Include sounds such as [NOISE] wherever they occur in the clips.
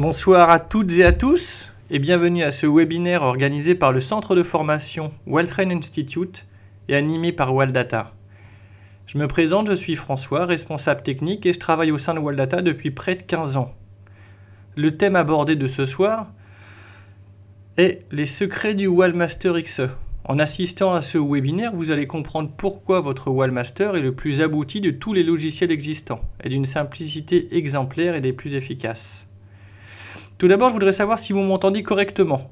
Bonsoir à toutes et à tous et bienvenue à ce webinaire organisé par le centre de formation well-train Institute et animé par Waldata. Je me présente, je suis François, responsable technique et je travaille au sein de Waldata depuis près de 15 ans. Le thème abordé de ce soir est les secrets du Wellmaster XE. En assistant à ce webinaire, vous allez comprendre pourquoi votre Wallmaster est le plus abouti de tous les logiciels existants et d'une simplicité exemplaire et des plus efficaces. Tout d'abord, je voudrais savoir si vous m'entendez correctement.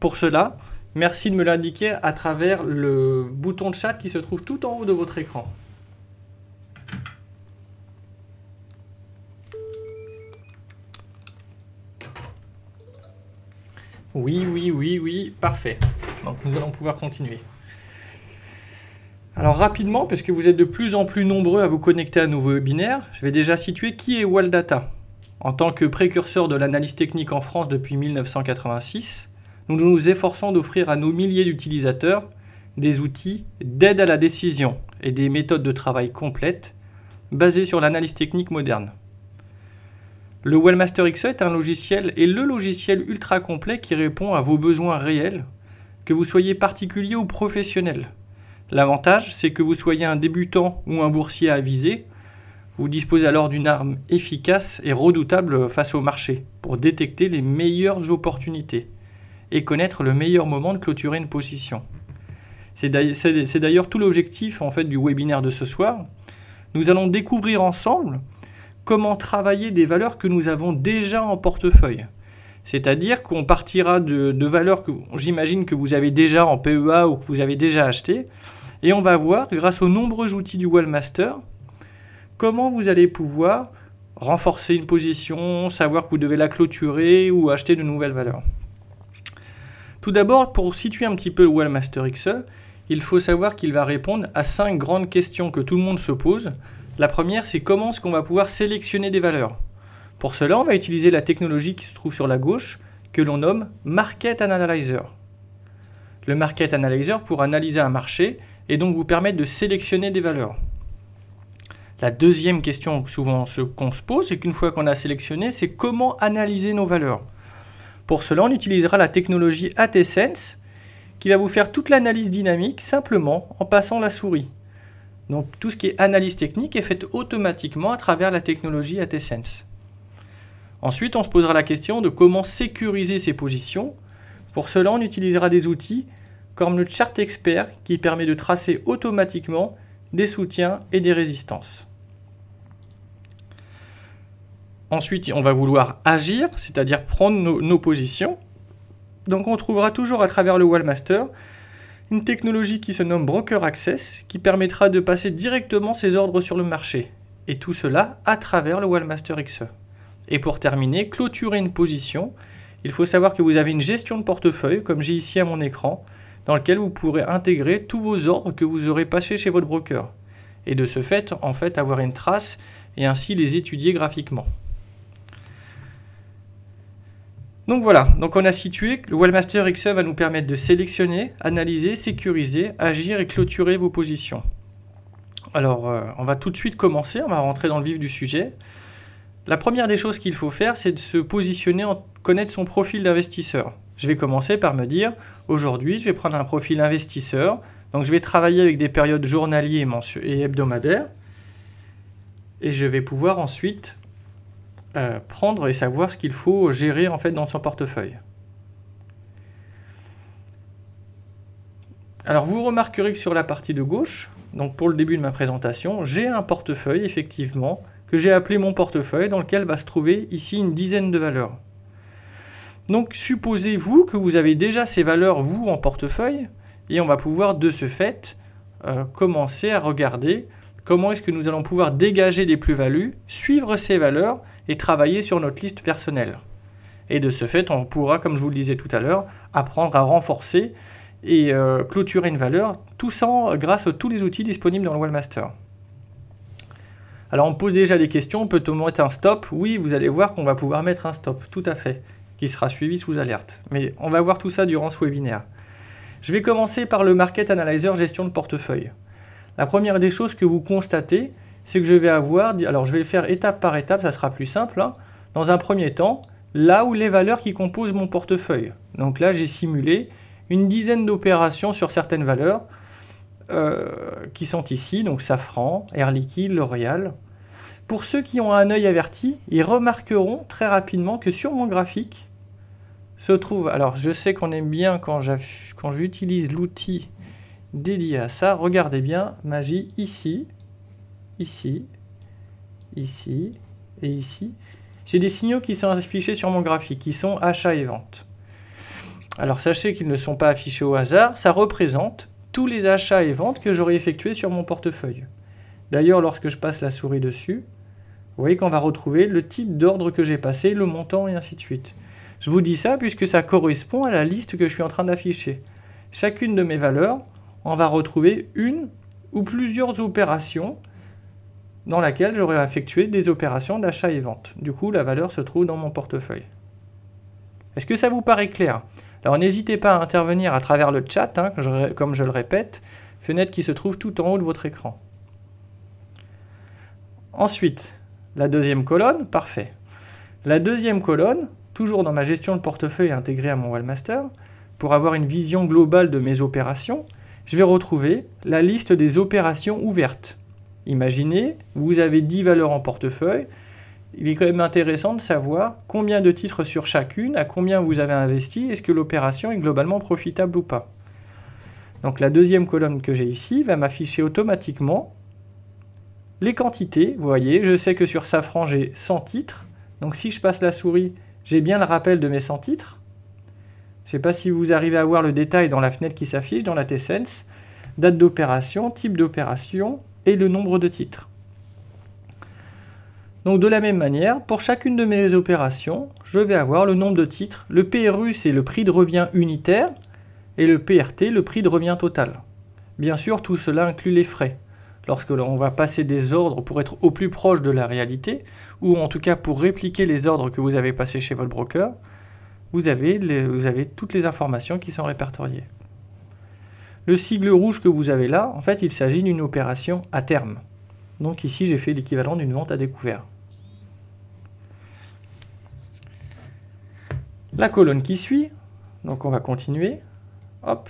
Pour cela, merci de me l'indiquer à travers le bouton de chat qui se trouve tout en haut de votre écran. Oui, oui, oui, oui, parfait. Donc nous allons pouvoir continuer. Alors rapidement, parce que vous êtes de plus en plus nombreux à vous connecter à nos webinaires, je vais déjà situer qui est Waldata. En tant que précurseur de l'analyse technique en France depuis 1986, nous nous efforçons d'offrir à nos milliers d'utilisateurs des outils d'aide à la décision et des méthodes de travail complètes basées sur l'analyse technique moderne. Le Wellmaster X e est un logiciel et le logiciel ultra complet qui répond à vos besoins réels, que vous soyez particulier ou professionnel. L'avantage, c'est que vous soyez un débutant ou un boursier avisé, vous disposez alors d'une arme efficace et redoutable face au marché pour détecter les meilleures opportunités et connaître le meilleur moment de clôturer une position. C'est d'ailleurs tout l'objectif en fait du webinaire de ce soir. Nous allons découvrir ensemble comment travailler des valeurs que nous avons déjà en portefeuille. C'est-à-dire qu'on partira de, valeurs que j'imagine que vous avez déjà en PEA ou que vous avez déjà achetées. et on va voir, grâce aux nombreux outils du Wellmaster, comment vous allez pouvoir renforcer une position, savoir que vous devez la clôturer ou acheter de nouvelles valeurs. Tout d'abord, pour situer un petit peu le Wellmaster XE, il faut savoir qu'il va répondre à cinq grandes questions que tout le monde se pose. La première, c'est comment est-ce qu'on va pouvoir sélectionner des valeurs Pour cela, on va utiliser la technologie qui se trouve sur la gauche, que l'on nomme Market Analyzer. Le Market Analyzer pour analyser un marché et donc vous permettre de sélectionner des valeurs. La deuxième question souvent qu'on se pose, c'est qu'une fois qu'on a sélectionné, c'est comment analyser nos valeurs. Pour cela, on utilisera la technologie ATSense qui va vous faire toute l'analyse dynamique simplement en passant la souris. Donc tout ce qui est analyse technique est fait automatiquement à travers la technologie ATSense. Ensuite, on se posera la question de comment sécuriser ses positions. Pour cela, on utilisera des outils comme le Chart Expert qui permet de tracer automatiquement des soutiens et des résistances. Ensuite, on va vouloir agir, c'est-à-dire prendre nos, positions. Donc on trouvera toujours à travers le Wallmaster une technologie qui se nomme Broker Access, qui permettra de passer directement ses ordres sur le marché. Et tout cela à travers le Wallmaster XE. Et pour terminer, clôturer une position. Il faut savoir que vous avez une gestion de portefeuille, comme j'ai ici à mon écran, dans lequel vous pourrez intégrer tous vos ordres que vous aurez passés chez votre broker. Et de ce fait, en fait, avoir une trace et ainsi les étudier graphiquement. Donc voilà, donc on a situé, le Wellmaster XE va nous permettre de sélectionner, analyser, sécuriser, agir et clôturer vos positions. Alors euh, on va tout de suite commencer, on va rentrer dans le vif du sujet. La première des choses qu'il faut faire, c'est de se positionner, en connaître son profil d'investisseur. Je vais commencer par me dire, aujourd'hui, je vais prendre un profil investisseur, donc je vais travailler avec des périodes journalières et hebdomadaires, et je vais pouvoir ensuite euh, prendre et savoir ce qu'il faut gérer en fait dans son portefeuille. Alors vous remarquerez que sur la partie de gauche, donc pour le début de ma présentation, j'ai un portefeuille effectivement que j'ai appelé mon portefeuille dans lequel va se trouver ici une dizaine de valeurs. Donc supposez-vous que vous avez déjà ces valeurs vous en portefeuille et on va pouvoir de ce fait euh, commencer à regarder Comment est-ce que nous allons pouvoir dégager des plus-values, suivre ces valeurs et travailler sur notre liste personnelle Et de ce fait, on pourra, comme je vous le disais tout à l'heure, apprendre à renforcer et euh, clôturer une valeur, tout ça grâce à tous les outils disponibles dans le Wellmaster. Alors on pose déjà des questions, peut-on mettre un stop Oui, vous allez voir qu'on va pouvoir mettre un stop, tout à fait, qui sera suivi sous alerte. Mais on va voir tout ça durant ce webinaire. Je vais commencer par le Market Analyzer Gestion de portefeuille. La première des choses que vous constatez, c'est que je vais avoir, alors je vais le faire étape par étape, ça sera plus simple, hein. dans un premier temps, là où les valeurs qui composent mon portefeuille. Donc là, j'ai simulé une dizaine d'opérations sur certaines valeurs euh, qui sont ici, donc Safran, Air Liquide, L'Oréal. Pour ceux qui ont un œil averti, ils remarqueront très rapidement que sur mon graphique se trouve, alors je sais qu'on aime bien quand j'utilise l'outil dédié à ça. Regardez bien, magie ici, ici, ici et ici. J'ai des signaux qui sont affichés sur mon graphique, qui sont achats et ventes. Alors sachez qu'ils ne sont pas affichés au hasard, ça représente tous les achats et ventes que j'aurais effectués sur mon portefeuille. D'ailleurs, lorsque je passe la souris dessus, vous voyez qu'on va retrouver le type d'ordre que j'ai passé, le montant et ainsi de suite. Je vous dis ça puisque ça correspond à la liste que je suis en train d'afficher. Chacune de mes valeurs on va retrouver une ou plusieurs opérations dans laquelle j'aurai effectué des opérations d'achat et vente. Du coup, la valeur se trouve dans mon portefeuille. Est-ce que ça vous paraît clair Alors n'hésitez pas à intervenir à travers le chat, hein, comme je le répète, fenêtre qui se trouve tout en haut de votre écran. Ensuite, la deuxième colonne, parfait. La deuxième colonne, toujours dans ma gestion de portefeuille intégrée à mon Wallmaster, pour avoir une vision globale de mes opérations, je vais retrouver la liste des opérations ouvertes. Imaginez, vous avez 10 valeurs en portefeuille. Il est quand même intéressant de savoir combien de titres sur chacune, à combien vous avez investi, est-ce que l'opération est globalement profitable ou pas. Donc la deuxième colonne que j'ai ici va m'afficher automatiquement les quantités. Vous voyez, je sais que sur Safran, j'ai 100 titres. Donc si je passe la souris, j'ai bien le rappel de mes 100 titres. Je ne sais pas si vous arrivez à voir le détail dans la fenêtre qui s'affiche dans la t Date d'opération, type d'opération et le nombre de titres. Donc de la même manière, pour chacune de mes opérations, je vais avoir le nombre de titres. Le PRU, c'est le prix de revient unitaire et le PRT, le prix de revient total. Bien sûr, tout cela inclut les frais. Lorsque l'on va passer des ordres pour être au plus proche de la réalité, ou en tout cas pour répliquer les ordres que vous avez passés chez votre broker, vous avez, toutes les informations qui sont répertoriées. Le sigle rouge que vous avez là, en fait, il s'agit d'une opération à terme. Donc ici, j'ai fait l'équivalent d'une vente à découvert. La colonne qui suit, donc on va continuer, hop,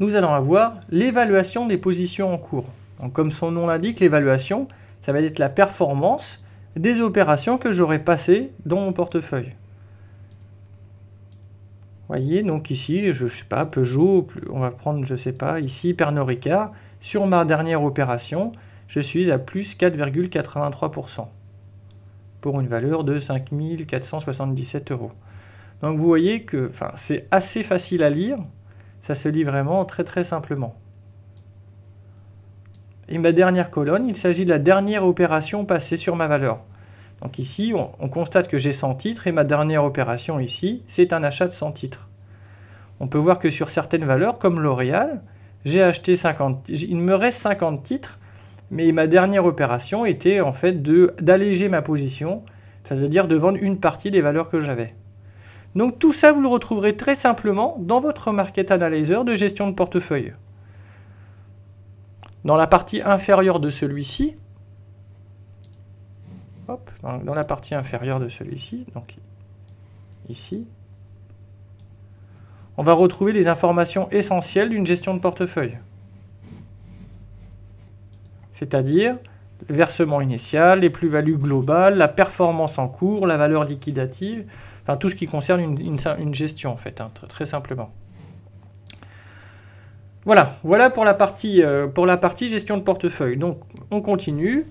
nous allons avoir l'évaluation des positions en cours. comme son nom l'indique, l'évaluation, ça va être la performance des opérations que j'aurais passées dans mon portefeuille. Voyez, donc ici, je ne sais pas, Peugeot, on va prendre, je ne sais pas, ici, Pernod Ricard, sur ma dernière opération, je suis à plus 4,83% pour une valeur de 5477 euros. Donc vous voyez que c'est assez facile à lire, ça se lit vraiment très très simplement et ma dernière colonne, il s'agit de la dernière opération passée sur ma valeur. Donc ici, on, constate que j'ai 100 titres et ma dernière opération ici, c'est un achat de 100 titres. On peut voir que sur certaines valeurs, comme L'Oréal, j'ai acheté 50, il me reste 50 titres, mais ma dernière opération était en fait d'alléger ma position, c'est-à-dire de vendre une partie des valeurs que j'avais. Donc tout ça, vous le retrouverez très simplement dans votre Market Analyzer de gestion de portefeuille. Dans la partie inférieure de celui-ci, dans la partie inférieure de celui-ci, donc ici, on va retrouver les informations essentielles d'une gestion de portefeuille. C'est-à-dire le versement initial, les plus-values globales, la performance en cours, la valeur liquidative, enfin tout ce qui concerne une, gestion en fait, hein, très simplement. Voilà, voilà pour la partie, euh, pour la partie gestion de portefeuille. Donc on continue.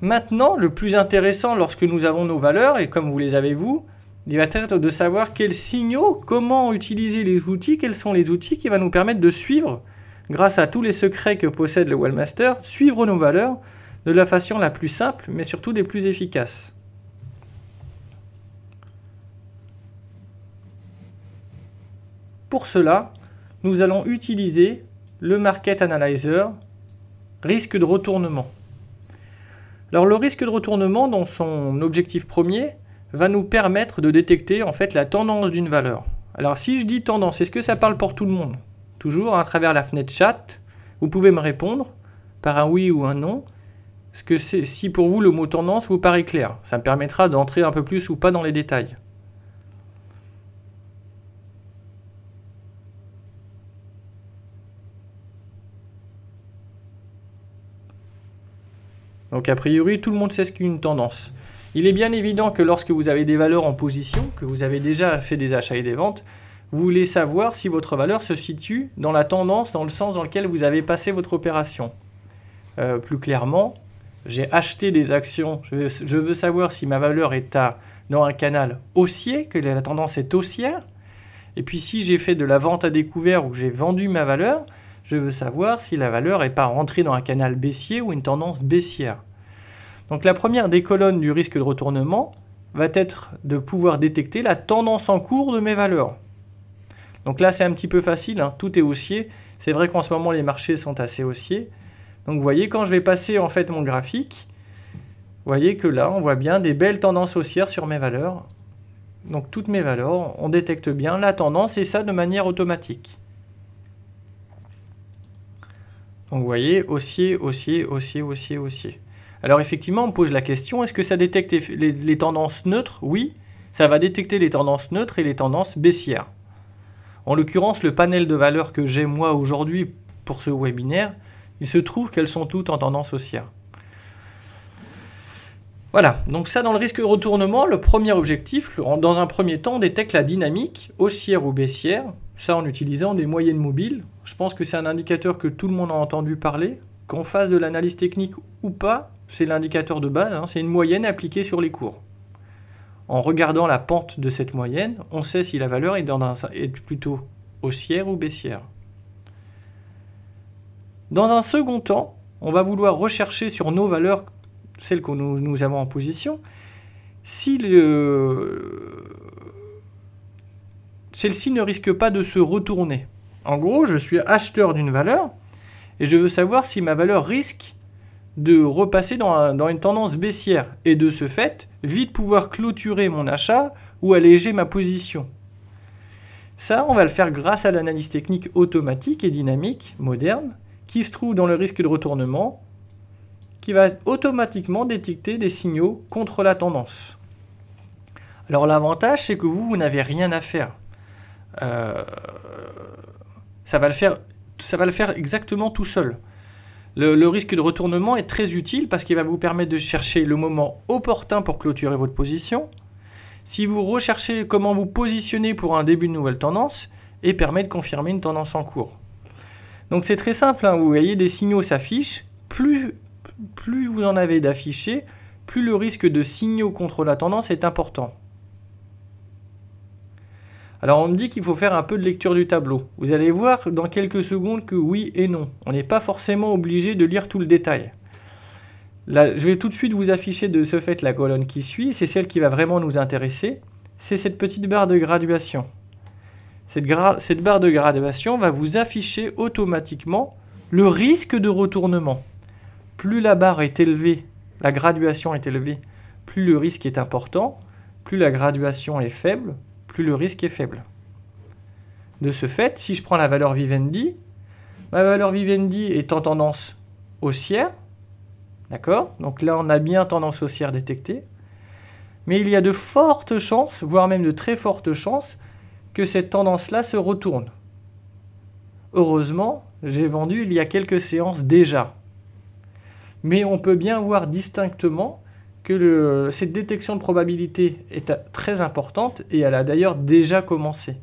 Maintenant, le plus intéressant lorsque nous avons nos valeurs, et comme vous les avez vous, il va être de savoir quels signaux, comment utiliser les outils, quels sont les outils qui vont nous permettre de suivre, grâce à tous les secrets que possède le Wellmaster, suivre nos valeurs de la façon la plus simple, mais surtout des plus efficaces. Pour cela, nous allons utiliser le Market Analyzer risque de retournement. Alors le risque de retournement dans son objectif premier va nous permettre de détecter en fait la tendance d'une valeur. Alors si je dis tendance, est-ce que ça parle pour tout le monde Toujours à travers la fenêtre chat, vous pouvez me répondre par un oui ou un non. ce que si pour vous le mot tendance vous paraît clair Ça me permettra d'entrer un peu plus ou pas dans les détails. Donc a priori, tout le monde sait ce qu'est une tendance. Il est bien évident que lorsque vous avez des valeurs en position, que vous avez déjà fait des achats et des ventes, vous voulez savoir si votre valeur se situe dans la tendance, dans le sens dans lequel vous avez passé votre opération. Euh, plus clairement, j'ai acheté des actions, je veux, savoir si ma valeur est à, dans un canal haussier, que la tendance est haussière. Et puis si j'ai fait de la vente à découvert ou que j'ai vendu ma valeur, je veux savoir si la valeur n'est pas rentrée dans un canal baissier ou une tendance baissière. Donc la première des colonnes du risque de retournement va être de pouvoir détecter la tendance en cours de mes valeurs. Donc là, c'est un petit peu facile, hein. tout est haussier. C'est vrai qu'en ce moment, les marchés sont assez haussiers. Donc vous voyez, quand je vais passer en fait mon graphique, vous voyez que là, on voit bien des belles tendances haussières sur mes valeurs. Donc toutes mes valeurs, on détecte bien la tendance et ça de manière automatique. Donc vous voyez, haussier, haussier, haussier, haussier, haussier. Alors effectivement, on pose la question, est-ce que ça détecte les, tendances neutres Oui, ça va détecter les tendances neutres et les tendances baissières. En l'occurrence, le panel de valeurs que j'ai moi aujourd'hui pour ce webinaire, il se trouve qu'elles sont toutes en tendance haussière. Voilà, donc ça dans le risque de retournement, le premier objectif, dans un premier temps, on détecte la dynamique haussière ou baissière ça en utilisant des moyennes mobiles. Je pense que c'est un indicateur que tout le monde a entendu parler. Qu'on fasse de l'analyse technique ou pas, c'est l'indicateur de base, hein. c'est une moyenne appliquée sur les cours. En regardant la pente de cette moyenne, on sait si la valeur est, dans est plutôt haussière ou baissière. Dans un second temps, on va vouloir rechercher sur nos valeurs, celles que nous, nous avons en position, si le, celle-ci ne risque pas de se retourner. En gros, je suis acheteur d'une valeur et je veux savoir si ma valeur risque de repasser dans, une tendance baissière et de ce fait, vite pouvoir clôturer mon achat ou alléger ma position. Ça, on va le faire grâce à l'analyse technique automatique et dynamique moderne qui se trouve dans le risque de retournement qui va automatiquement détecter des signaux contre la tendance. Alors l'avantage, c'est que vous, vous n'avez rien à faire. Euh, ça, va le faire, ça va le faire exactement tout seul. Le, risque de retournement est très utile parce qu'il va vous permettre de chercher le moment opportun pour clôturer votre position. Si vous recherchez comment vous positionner pour un début de nouvelle tendance et permet de confirmer une tendance en cours. Donc c'est très simple, hein. vous voyez des signaux s'affichent, plus, plus vous en avez d'affichés, plus le risque de signaux contre la tendance est important. Alors on me dit qu'il faut faire un peu de lecture du tableau. Vous allez voir dans quelques secondes que oui et non. On n'est pas forcément obligé de lire tout le détail. je vais tout de suite vous afficher de ce fait la colonne qui suit. C'est celle qui va vraiment nous intéresser. C'est cette petite barre de graduation. cette barre de graduation va vous afficher automatiquement le risque de retournement. Plus la barre est élevée, la graduation est élevée, plus le risque est important, plus la graduation est faible, plus le risque est faible. De ce fait, si je prends la valeur vivendi, ma valeur vivendi est en tendance haussière, d'accord Donc là, on a bien tendance haussière détectée, mais il y a de fortes chances, voire même de très fortes chances, que cette tendance-là se retourne. Heureusement, j'ai vendu il y a quelques séances déjà. Mais on peut bien voir distinctement que cette détection de probabilité est très importante et elle a d'ailleurs déjà commencé.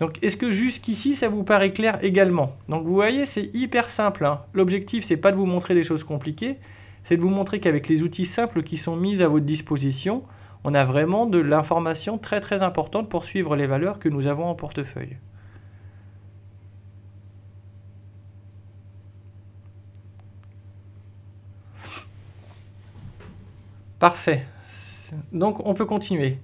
Donc est-ce que jusqu'ici ça vous paraît clair également Donc vous voyez c'est hyper simple. Hein. L'objectif c'est pas de vous montrer des choses compliquées, c'est de vous montrer qu'avec les outils simples qui sont mis à votre disposition, on a vraiment de l'information très très importante pour suivre les valeurs que nous avons en portefeuille. Parfait. Donc on peut continuer.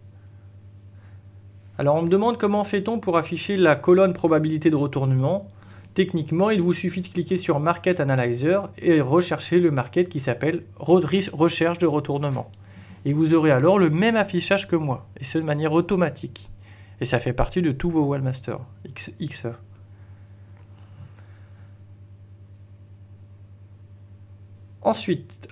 Alors on me demande comment fait-on pour afficher la colonne probabilité de retournement. Techniquement, il vous suffit de cliquer sur Market Analyzer et rechercher le market qui s'appelle Recherche de retournement. Et vous aurez alors le même affichage que moi, et ce de manière automatique. Et ça fait partie de tous vos Wallmasters XE. Ensuite,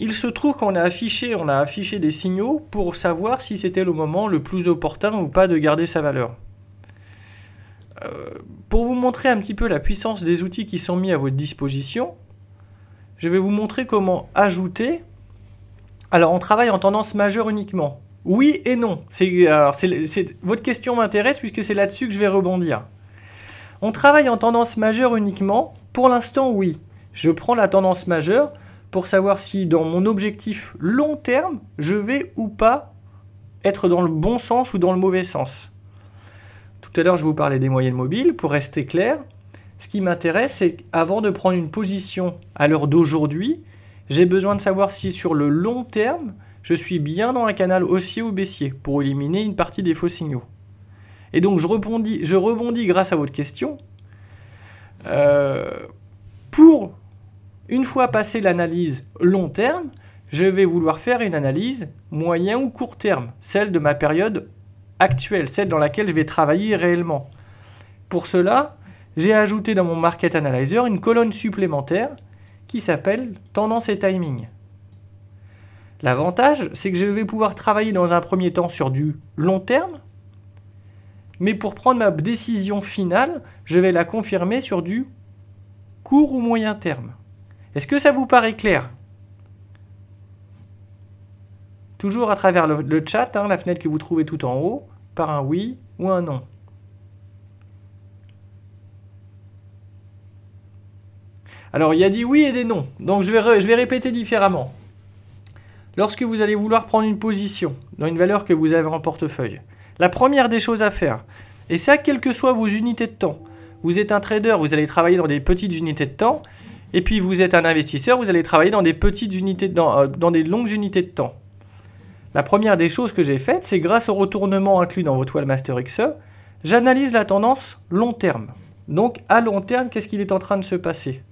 Il se trouve qu'on a affiché, on a affiché des signaux pour savoir si c'était le moment le plus opportun ou pas de garder sa valeur. Euh, pour vous montrer un petit peu la puissance des outils qui sont mis à votre disposition, je vais vous montrer comment ajouter. Alors, on travaille en tendance majeure uniquement. Oui et non. votre question m'intéresse puisque c'est là-dessus que je vais rebondir. On travaille en tendance majeure uniquement. Pour l'instant, oui. Je prends la tendance majeure pour savoir si dans mon objectif long terme, je vais ou pas être dans le bon sens ou dans le mauvais sens. Tout à l'heure, je vous parlais des moyennes mobiles. Pour rester clair, ce qui m'intéresse, c'est qu'avant de prendre une position à l'heure d'aujourd'hui, j'ai besoin de savoir si sur le long terme, je suis bien dans un canal haussier ou baissier pour éliminer une partie des faux signaux. Et donc, je rebondis, je rebondis grâce à votre question. Euh, pour une fois passée l'analyse long terme, je vais vouloir faire une analyse moyen ou court terme, celle de ma période actuelle, celle dans laquelle je vais travailler réellement. Pour cela, j'ai ajouté dans mon Market Analyzer une colonne supplémentaire qui s'appelle Tendance et Timing. L'avantage, c'est que je vais pouvoir travailler dans un premier temps sur du long terme, mais pour prendre ma décision finale, je vais la confirmer sur du court ou moyen terme. Est-ce que ça vous paraît clair Toujours à travers le, chat, hein, la fenêtre que vous trouvez tout en haut, par un oui ou un non. Alors il y a des oui et des non, donc je vais, je vais répéter différemment. Lorsque vous allez vouloir prendre une position dans une valeur que vous avez en portefeuille, la première des choses à faire, et ça quelles que soient vos unités de temps, vous êtes un trader, vous allez travailler dans des petites unités de temps, et puis vous êtes un investisseur, vous allez travailler dans des petites unités, euh, dans, des longues unités de temps. La première des choses que j'ai faites, c'est grâce au retournement inclus dans votre Master XE, j'analyse la tendance long terme. Donc à long terme, qu'est-ce qu'il est en train de se passer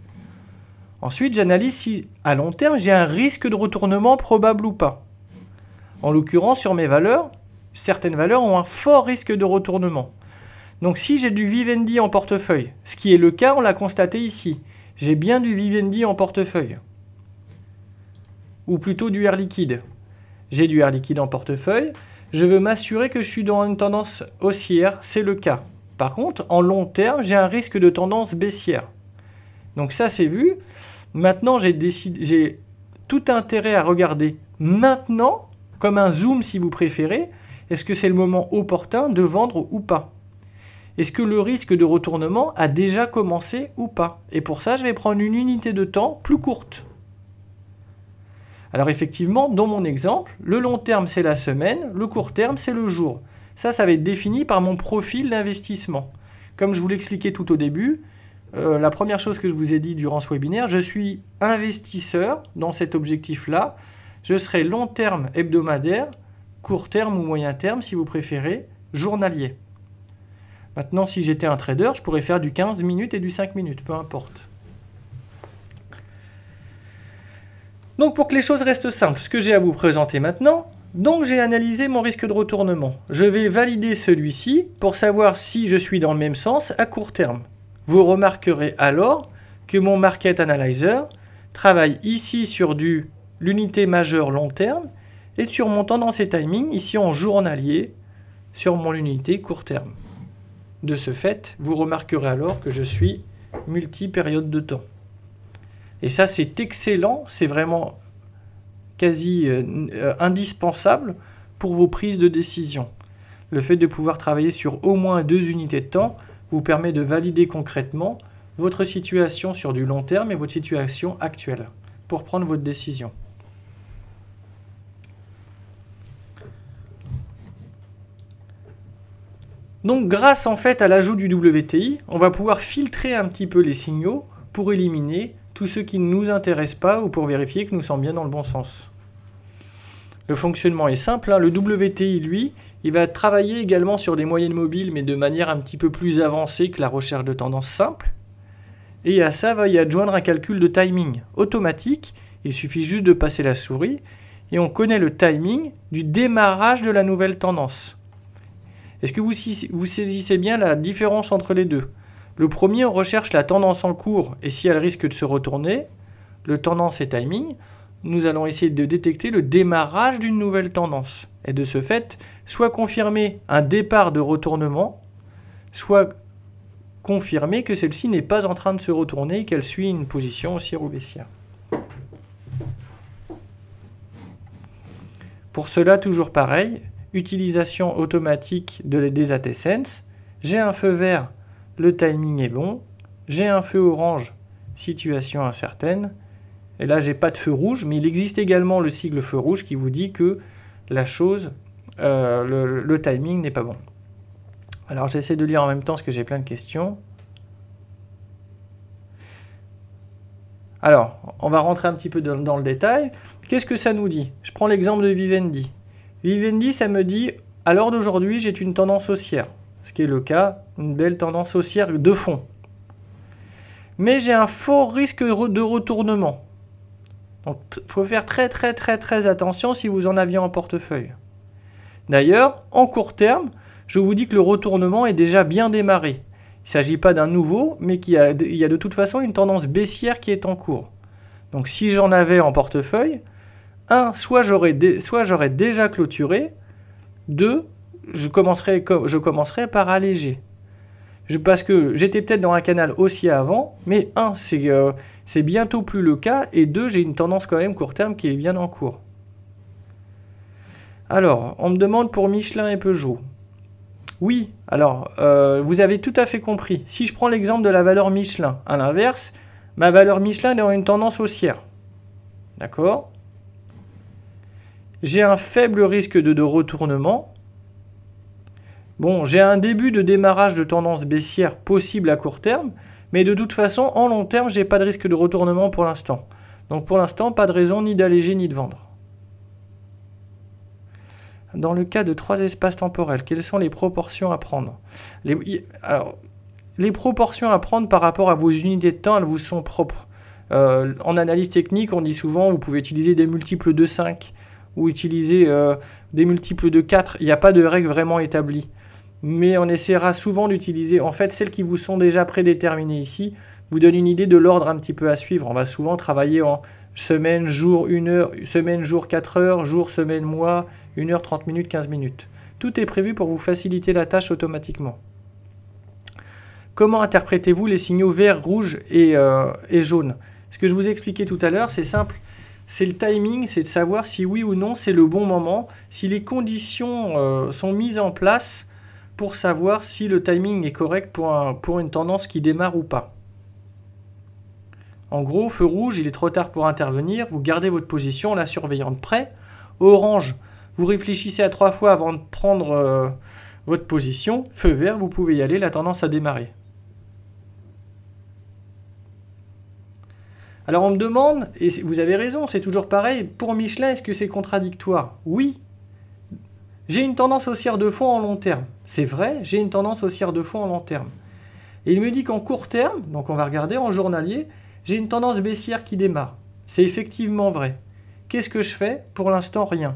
Ensuite, j'analyse si à long terme, j'ai un risque de retournement probable ou pas. En l'occurrence, sur mes valeurs, certaines valeurs ont un fort risque de retournement. Donc si j'ai du Vivendi en portefeuille, ce qui est le cas, on l'a constaté ici, j'ai bien du Vivendi en portefeuille. Ou plutôt du air liquide. J'ai du air liquide en portefeuille. Je veux m'assurer que je suis dans une tendance haussière. C'est le cas. Par contre, en long terme, j'ai un risque de tendance baissière. Donc ça, c'est vu. Maintenant, j'ai tout intérêt à regarder maintenant, comme un zoom si vous préférez, est-ce que c'est le moment opportun de vendre ou pas est-ce que le risque de retournement a déjà commencé ou pas Et pour ça, je vais prendre une unité de temps plus courte. Alors effectivement, dans mon exemple, le long terme c'est la semaine, le court terme c'est le jour. Ça, ça va être défini par mon profil d'investissement. Comme je vous l'expliquais tout au début, euh, la première chose que je vous ai dit durant ce webinaire, je suis investisseur dans cet objectif-là. Je serai long terme hebdomadaire, court terme ou moyen terme si vous préférez, journalier. Maintenant, si j'étais un trader, je pourrais faire du 15 minutes et du 5 minutes, peu importe. Donc pour que les choses restent simples, ce que j'ai à vous présenter maintenant, donc j'ai analysé mon risque de retournement. Je vais valider celui-ci pour savoir si je suis dans le même sens à court terme. Vous remarquerez alors que mon Market Analyzer travaille ici sur du l'unité majeure long terme et sur mon tendance et timing ici en journalier sur mon unité court terme. De ce fait, vous remarquerez alors que je suis multi-période de temps. Et ça, c'est excellent, c'est vraiment quasi euh, euh, indispensable pour vos prises de décision. Le fait de pouvoir travailler sur au moins deux unités de temps vous permet de valider concrètement votre situation sur du long terme et votre situation actuelle pour prendre votre décision. Donc grâce en fait à l'ajout du WTI, on va pouvoir filtrer un petit peu les signaux pour éliminer tous ceux qui ne nous intéressent pas ou pour vérifier que nous sommes bien dans le bon sens. Le fonctionnement est simple, hein. le WTI lui, il va travailler également sur des moyennes mobiles mais de manière un petit peu plus avancée que la recherche de tendance simple. Et à ça va y adjoindre un calcul de timing automatique, il suffit juste de passer la souris et on connaît le timing du démarrage de la nouvelle tendance. Est-ce que vous, saisissez bien la différence entre les deux Le premier on recherche la tendance en cours et si elle risque de se retourner, le tendance et timing, nous allons essayer de détecter le démarrage d'une nouvelle tendance. Et de ce fait, soit confirmer un départ de retournement, soit confirmer que celle-ci n'est pas en train de se retourner et qu'elle suit une position aussi ou Pour cela, toujours pareil, utilisation automatique de, des ATSense. J'ai un feu vert, le timing est bon. J'ai un feu orange, situation incertaine. Et là, j'ai pas de feu rouge, mais il existe également le sigle feu rouge qui vous dit que la chose, euh, le, le timing n'est pas bon. Alors j'essaie de lire en même temps parce que j'ai plein de questions. Alors, on va rentrer un petit peu dans, le détail. Qu'est-ce que ça nous dit Je prends l'exemple de Vivendi. Vivendi, ça me dit, à l'heure d'aujourd'hui, j'ai une tendance haussière. Ce qui est le cas, une belle tendance haussière de fond. Mais j'ai un fort risque de retournement. Donc, il faut faire très très très très attention si vous en aviez en portefeuille. D'ailleurs, en court terme, je vous dis que le retournement est déjà bien démarré. Il ne s'agit pas d'un nouveau, mais qu'il y a de toute façon une tendance baissière qui est en cours. Donc si j'en avais en portefeuille, 1. Soit j'aurais, déjà clôturé. 2. Je commencerai, par alléger. Je... parce que j'étais peut-être dans un canal haussier avant, mais 1. Euh, c'est, bientôt plus le cas. Et 2. J'ai une tendance quand même court terme qui est bien en cours. Alors, on me demande pour Michelin et Peugeot. Oui, alors, euh, vous avez tout à fait compris. Si je prends l'exemple de la valeur Michelin, à l'inverse, ma valeur Michelin est dans une tendance haussière. D'accord j'ai un faible risque de, retournement. Bon, j'ai un début de démarrage de tendance baissière possible à court terme, mais de toute façon, en long terme, n'ai pas de risque de retournement pour l'instant. Donc pour l'instant, pas de raison ni d'alléger ni de vendre. Dans le cas de trois espaces temporels, quelles sont les proportions à prendre les, alors, les proportions à prendre par rapport à vos unités de temps, elles vous sont propres. Euh, en analyse technique, on dit souvent vous pouvez utiliser des multiples de 5, ou utiliser euh, des multiples de 4, il n'y a pas de règle vraiment établie. Mais on essaiera souvent d'utiliser, en fait, celles qui vous sont déjà prédéterminées ici, vous donne une idée de l'ordre un petit peu à suivre. On va souvent travailler en semaine, jour, une heure, semaine, jour, 4 heures, jour, semaine, mois, 1 heure, 30 minutes, 15 minutes. Tout est prévu pour vous faciliter la tâche automatiquement. Comment interprétez-vous les signaux vert, rouge et, euh, et jaune Ce que je vous ai expliqué tout à l'heure, c'est simple c'est le timing, c'est de savoir si oui ou non c'est le bon moment, si les conditions euh, sont mises en place pour savoir si le timing est correct pour, pour une tendance qui démarre ou pas. En gros, feu rouge, il est trop tard pour intervenir, vous gardez votre position, la surveillante près. Orange, vous réfléchissez à trois fois avant de prendre euh, votre position. Feu vert, vous pouvez y aller, la tendance a démarré. Alors on me demande, et vous avez raison, c'est toujours pareil, pour Michelin, est-ce que c'est contradictoire Oui. J'ai une tendance haussière de fond en long terme. C'est vrai, j'ai une tendance haussière de fond en long terme. Et il me dit qu'en court terme, donc on va regarder en journalier, j'ai une tendance baissière qui démarre. C'est effectivement vrai. Qu'est-ce que je fais Pour l'instant, rien.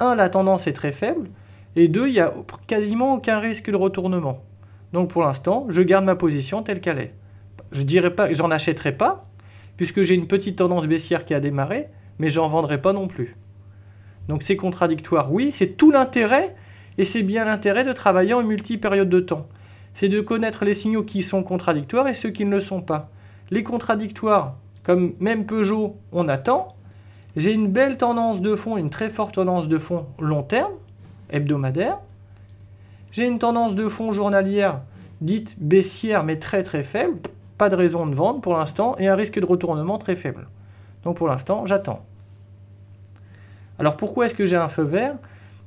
Un, La tendance est très faible. Et deux, Il n'y a quasiment aucun risque de retournement. Donc pour l'instant, je garde ma position telle qu'elle est. Je dirais pas, j'en achèterai pas, puisque j'ai une petite tendance baissière qui a démarré, mais j'en vendrai pas non plus. Donc c'est contradictoire, oui, c'est tout l'intérêt, et c'est bien l'intérêt de travailler en multi-périodes de temps. C'est de connaître les signaux qui sont contradictoires et ceux qui ne le sont pas. Les contradictoires, comme même Peugeot, on attend. J'ai une belle tendance de fond, une très forte tendance de fond long terme, hebdomadaire. J'ai une tendance de fond journalière dite baissière mais très très faible, pas de raison de vendre pour l'instant et un risque de retournement très faible. Donc pour l'instant, j'attends. Alors pourquoi est-ce que j'ai un feu vert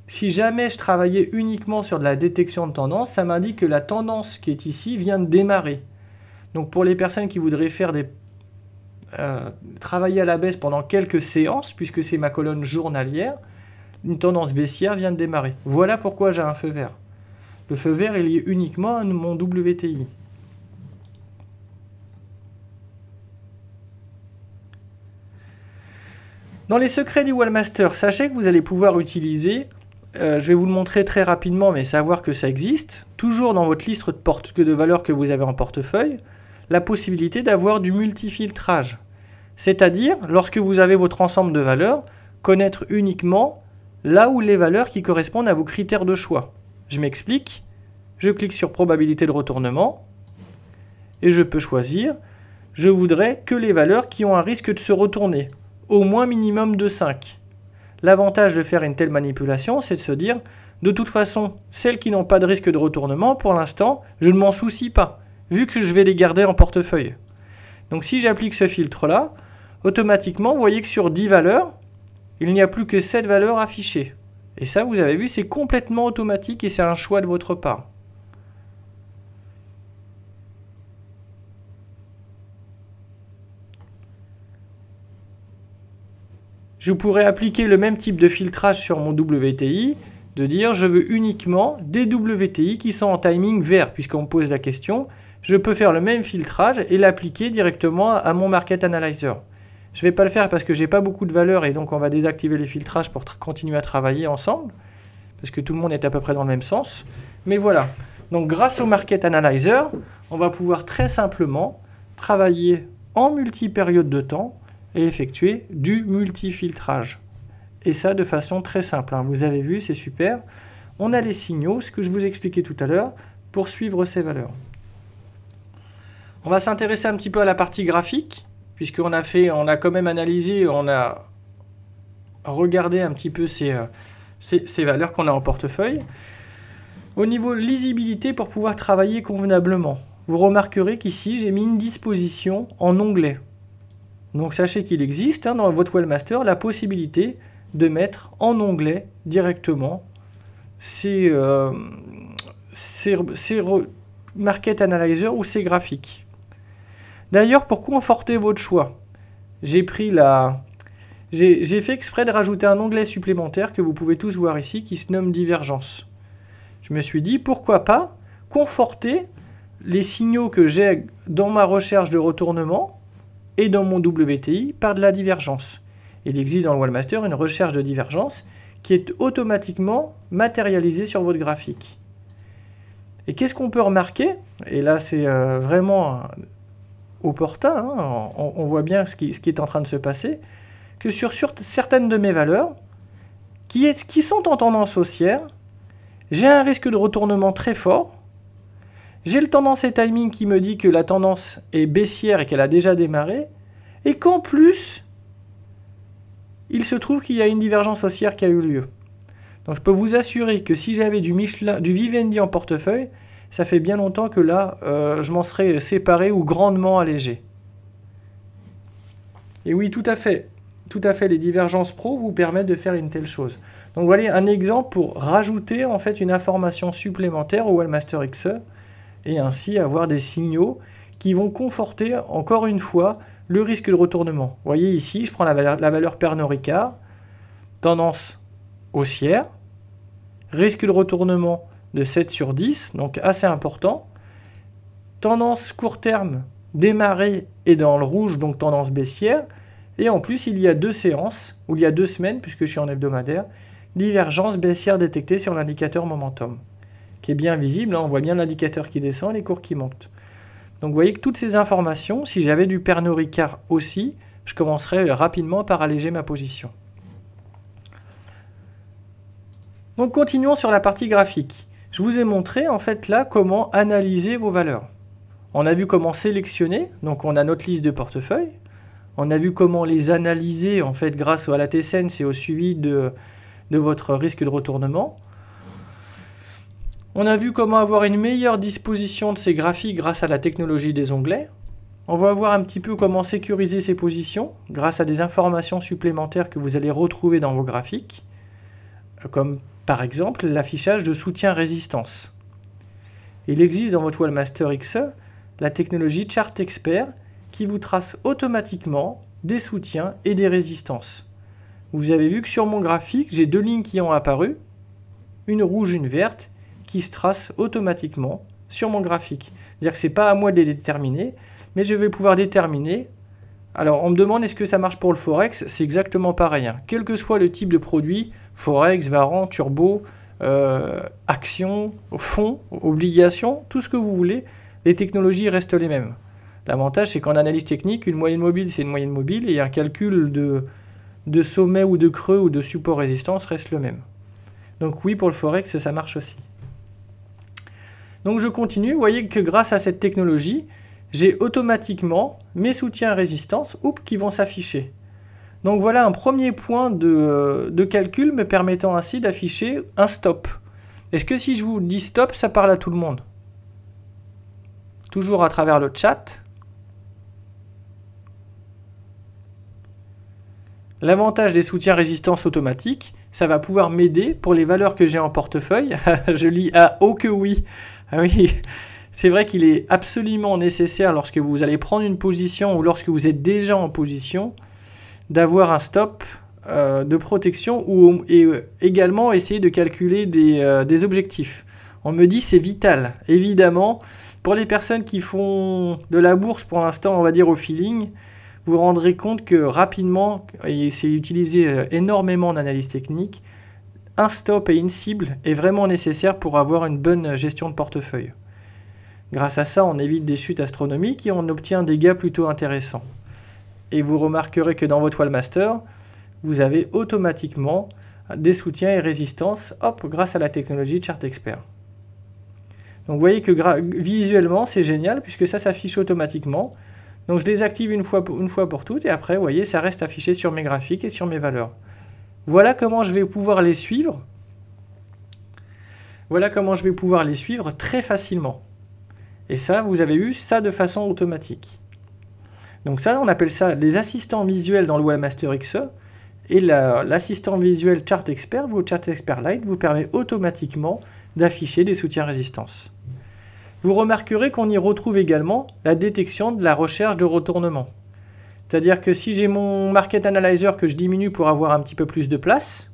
Si jamais je travaillais uniquement sur de la détection de tendance, ça m'indique que la tendance qui est ici vient de démarrer. Donc pour les personnes qui voudraient faire des euh, travailler à la baisse pendant quelques séances, puisque c'est ma colonne journalière, une tendance baissière vient de démarrer. Voilà pourquoi j'ai un feu vert. Le feu vert est lié uniquement à mon WTI. Dans les secrets du Wallmaster, sachez que vous allez pouvoir utiliser, euh, je vais vous le montrer très rapidement, mais savoir que ça existe, toujours dans votre liste de, de valeurs que vous avez en portefeuille, la possibilité d'avoir du multifiltrage. C'est-à-dire, lorsque vous avez votre ensemble de valeurs, connaître uniquement là où les valeurs qui correspondent à vos critères de choix. Je m'explique, je clique sur probabilité de retournement, et je peux choisir, je voudrais que les valeurs qui ont un risque de se retourner au moins minimum de 5. L'avantage de faire une telle manipulation, c'est de se dire, de toute façon, celles qui n'ont pas de risque de retournement, pour l'instant, je ne m'en soucie pas, vu que je vais les garder en portefeuille. Donc si j'applique ce filtre-là, automatiquement, vous voyez que sur 10 valeurs, il n'y a plus que 7 valeurs affichées. Et ça, vous avez vu, c'est complètement automatique et c'est un choix de votre part. je pourrais appliquer le même type de filtrage sur mon WTI, de dire je veux uniquement des WTI qui sont en timing vert, puisqu'on me pose la question, je peux faire le même filtrage et l'appliquer directement à mon Market Analyzer. Je ne vais pas le faire parce que j'ai pas beaucoup de valeur et donc on va désactiver les filtrages pour continuer à travailler ensemble, parce que tout le monde est à peu près dans le même sens. Mais voilà, donc grâce au Market Analyzer, on va pouvoir très simplement travailler en multi-périodes de temps et effectuer du multifiltrage. Et ça de façon très simple. Hein. Vous avez vu, c'est super. On a les signaux, ce que je vous expliquais tout à l'heure, pour suivre ces valeurs. On va s'intéresser un petit peu à la partie graphique, puisqu'on a fait, on a quand même analysé, on a regardé un petit peu ces, euh, ces, ces valeurs qu'on a en portefeuille. Au niveau lisibilité, pour pouvoir travailler convenablement, vous remarquerez qu'ici j'ai mis une disposition en onglet. Donc sachez qu'il existe hein, dans votre Wellmaster la possibilité de mettre en onglet directement ces, euh, Market Analyzer ou ces graphiques. D'ailleurs, pour conforter votre choix, j'ai pris la... J'ai fait exprès de rajouter un onglet supplémentaire que vous pouvez tous voir ici qui se nomme Divergence. Je me suis dit, pourquoi pas conforter les signaux que j'ai dans ma recherche de retournement et dans mon WTI par de la divergence. Il existe dans le Wallmaster une recherche de divergence qui est automatiquement matérialisée sur votre graphique. Et qu'est-ce qu'on peut remarquer Et là, c'est euh, vraiment euh, opportun, hein. on, voit bien ce qui, est en train de se passer, que sur, certaines de mes valeurs, qui sont en tendance haussière, j'ai un risque de retournement très fort, j'ai le tendance et timing qui me dit que la tendance est baissière et qu'elle a déjà démarré, et qu'en plus, il se trouve qu'il y a une divergence haussière qui a eu lieu. Donc je peux vous assurer que si j'avais du, du Vivendi en portefeuille, ça fait bien longtemps que là, euh, je m'en serais séparé ou grandement allégé. Et oui, tout à fait. Tout à fait, les divergences pro vous permettent de faire une telle chose. Donc voilà un exemple pour rajouter en fait une information supplémentaire au Wellmaster XE et ainsi avoir des signaux qui vont conforter encore une fois le risque de retournement. Vous voyez ici, je prends la valeur, la tendance haussière, risque de retournement de 7 sur 10, donc assez important, tendance court terme démarrée et dans le rouge, donc tendance baissière, et en plus il y a deux séances, ou il y a deux semaines, puisque je suis en hebdomadaire, divergence baissière détectée sur l'indicateur momentum bien visible. Hein, on voit bien l'indicateur qui descend, les cours qui montent. Donc vous voyez que toutes ces informations, si j'avais du Pernod Ricard aussi, je commencerais euh, rapidement par alléger ma position. Donc continuons sur la partie graphique. Je vous ai montré en fait là comment analyser vos valeurs. On a vu comment sélectionner, donc on a notre liste de portefeuille. On a vu comment les analyser en fait grâce à la TSN et au suivi de votre risque de retournement. On a vu comment avoir une meilleure disposition de ces graphiques grâce à la technologie des onglets. On va voir un petit peu comment sécuriser ses positions grâce à des informations supplémentaires que vous allez retrouver dans vos graphiques, comme par exemple l'affichage de soutien résistance. Il existe dans votre Wallmaster XE la technologie Chart Expert qui vous trace automatiquement des soutiens et des résistances. Vous avez vu que sur mon graphique, j'ai deux lignes qui ont apparu, une rouge, une verte, qui se trace automatiquement sur mon graphique. C'est-à-dire que ce n'est pas à moi de les déterminer, mais je vais pouvoir déterminer. Alors, on me demande est-ce que ça marche pour le Forex C'est exactement pareil. Hein. Quel que soit le type de produit, Forex, Varant, Turbo, euh, Action, Fonds, Obligation, tout ce que vous voulez, les technologies restent les mêmes. L'avantage, c'est qu'en analyse technique, une moyenne mobile, c'est une moyenne mobile, et un calcul de, de sommet ou de creux ou de support résistance reste le même. Donc oui, pour le Forex, ça marche aussi. Donc je continue, vous voyez que grâce à cette technologie, j'ai automatiquement mes soutiens résistance oups, qui vont s'afficher. Donc voilà un premier point de, euh, calcul me permettant ainsi d'afficher un stop. Est-ce que si je vous dis stop, ça parle à tout le monde Toujours à travers le chat. L'avantage des soutiens résistance automatiques, ça va pouvoir m'aider pour les valeurs que j'ai en portefeuille. [LAUGHS] je lis à oh que oui ah oui, [LAUGHS] c'est vrai qu'il est absolument nécessaire lorsque vous allez prendre une position ou lorsque vous êtes déjà en position d'avoir un stop euh, de protection ou et euh, également essayer de calculer euh, des, objectifs. On me dit c'est vital. Évidemment, pour les personnes qui font de la bourse pour l'instant, on va dire au feeling, vous vous rendrez compte que rapidement, et c'est utilisé énormément en analyse technique, un stop et une cible est vraiment nécessaire pour avoir une bonne gestion de portefeuille. Grâce à ça, on évite des chutes astronomiques et on obtient des gains plutôt intéressants. Et vous remarquerez que dans votre Wallmaster, vous avez automatiquement des soutiens et résistances hop, grâce à la technologie Chart Expert. Donc vous voyez que visuellement, c'est génial puisque ça s'affiche automatiquement. Donc je les active une fois, pour, une fois pour toutes et après, vous voyez, ça reste affiché sur mes graphiques et sur mes valeurs. Voilà comment je vais pouvoir les suivre. Voilà comment je vais pouvoir les suivre très facilement. Et ça, vous avez eu ça de façon automatique. Donc ça, on appelle ça les assistants visuels dans le Webmaster XE. Et l'assistant visuel Chart Expert, ou Chart Expert Lite, vous permet automatiquement d'afficher des soutiens résistance. Vous remarquerez qu'on y retrouve également la détection de la recherche de retournement. C'est-à-dire que si j'ai mon Market Analyzer que je diminue pour avoir un petit peu plus de place,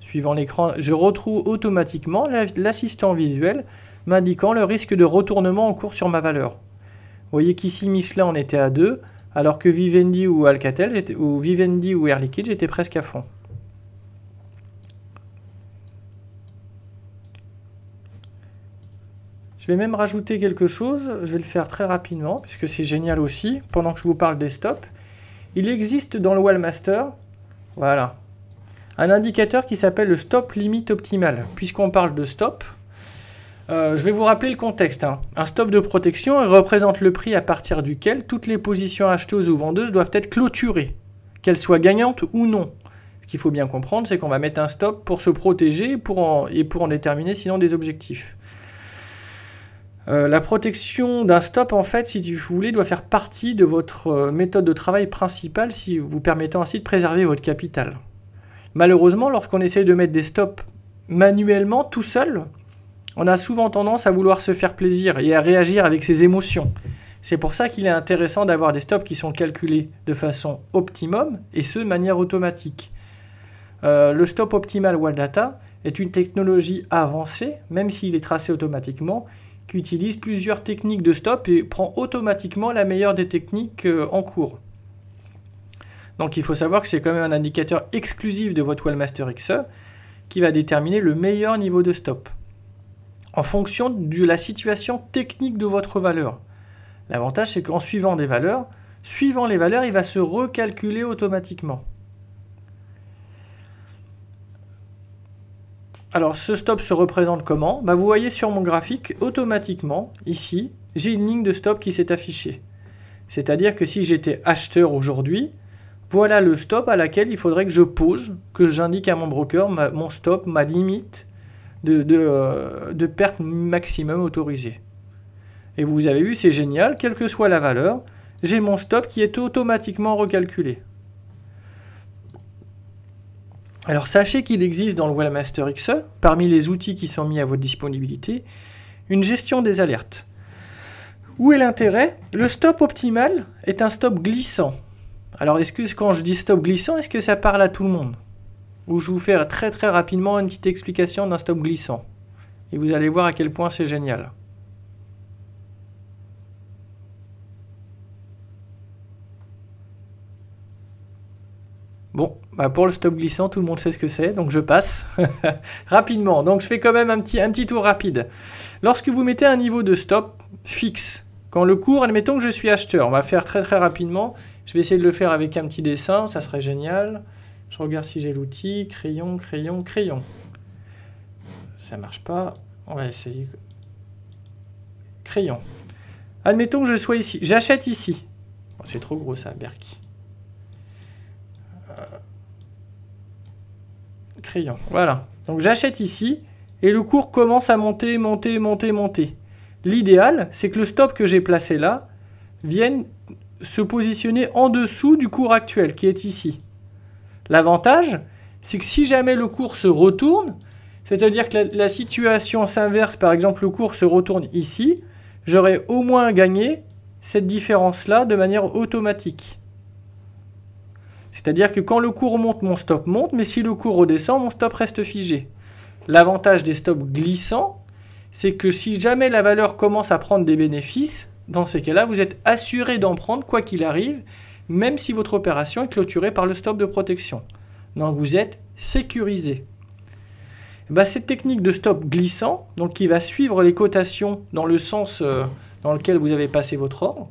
suivant l'écran, je retrouve automatiquement l'assistant visuel m'indiquant le risque de retournement en cours sur ma valeur. Vous voyez qu'ici, Michelin, en était à 2, alors que Vivendi ou Alcatel, ou Vivendi ou Air Liquide, j'étais presque à fond. Je vais même rajouter quelque chose, je vais le faire très rapidement, puisque c'est génial aussi, pendant que je vous parle des stops. Il existe dans le Wallmaster, voilà, un indicateur qui s'appelle le stop limite optimal. Puisqu'on parle de stop, euh, je vais vous rappeler le contexte. Hein. Un stop de protection représente le prix à partir duquel toutes les positions acheteuses ou vendeuses doivent être clôturées, qu'elles soient gagnantes ou non. Ce qu'il faut bien comprendre, c'est qu'on va mettre un stop pour se protéger pour et pour en déterminer sinon des objectifs. Euh, la protection d'un stop, en fait, si vous voulez, doit faire partie de votre euh, méthode de travail principale, si vous permettant ainsi de préserver votre capital. Malheureusement, lorsqu'on essaye de mettre des stops manuellement, tout seul, on a souvent tendance à vouloir se faire plaisir et à réagir avec ses émotions. C'est pour ça qu'il est intéressant d'avoir des stops qui sont calculés de façon optimum et ce de manière automatique. Euh, le stop optimal Data est une technologie avancée, même s'il est tracé automatiquement, utilise plusieurs techniques de stop et prend automatiquement la meilleure des techniques euh, en cours. Donc il faut savoir que c'est quand même un indicateur exclusif de votre Wellmaster XE qui va déterminer le meilleur niveau de stop en fonction de la situation technique de votre valeur. L'avantage c'est qu'en suivant des valeurs, suivant les valeurs, il va se recalculer automatiquement. Alors ce stop se représente comment bah, Vous voyez sur mon graphique, automatiquement, ici, j'ai une ligne de stop qui s'est affichée. C'est-à-dire que si j'étais acheteur aujourd'hui, voilà le stop à laquelle il faudrait que je pose, que j'indique à mon broker mon stop, ma limite de, euh, de perte maximum autorisée. Et vous avez vu, c'est génial, quelle que soit la valeur, j'ai mon stop qui est automatiquement recalculé. Alors sachez qu'il existe dans le Wellmaster XE, parmi les outils qui sont mis à votre disponibilité, une gestion des alertes. Où est l'intérêt Le stop optimal est un stop glissant. Alors est quand je dis stop glissant, est-ce que ça parle à tout le monde Ou je vous fais très très rapidement une petite explication d'un stop glissant. Et vous allez voir à quel point c'est génial. Bah, pour le stop glissant, tout le monde sait ce que c'est, donc je passe [LAUGHS] rapidement. Donc je fais quand même un petit, un tour rapide. Lorsque vous mettez un niveau de stop fixe, quand le cours, admettons que je suis acheteur, on va faire très très rapidement. Je vais essayer de le faire avec un petit dessin, ça serait génial. Je regarde si j'ai l'outil, crayon, crayon, crayon. Ça marche pas, on va essayer. Crayon. Admettons que je sois ici, j'achète ici. c'est trop gros ça, Berk. Euh, voilà. Donc j'achète ici et le cours commence à monter, monter, monter, monter. L'idéal, c'est que le stop que j'ai placé là vienne se positionner en dessous du cours actuel qui est ici. L'avantage, c'est que si jamais le cours se retourne, c'est-à-dire que la, situation s'inverse, par exemple le cours se retourne ici, j'aurais au moins gagné cette différence-là de manière automatique. C'est-à-dire que quand le cours monte, mon stop monte, mais si le cours redescend, mon stop reste figé. L'avantage des stops glissants, c'est que si jamais la valeur commence à prendre des bénéfices, dans ces cas-là, vous êtes assuré d'en prendre quoi qu'il arrive, même si votre opération est clôturée par le stop de protection. Donc vous êtes sécurisé. Eh ben, cette technique de stop glissant, donc qui va suivre les cotations dans le sens euh, dans lequel vous avez passé votre ordre,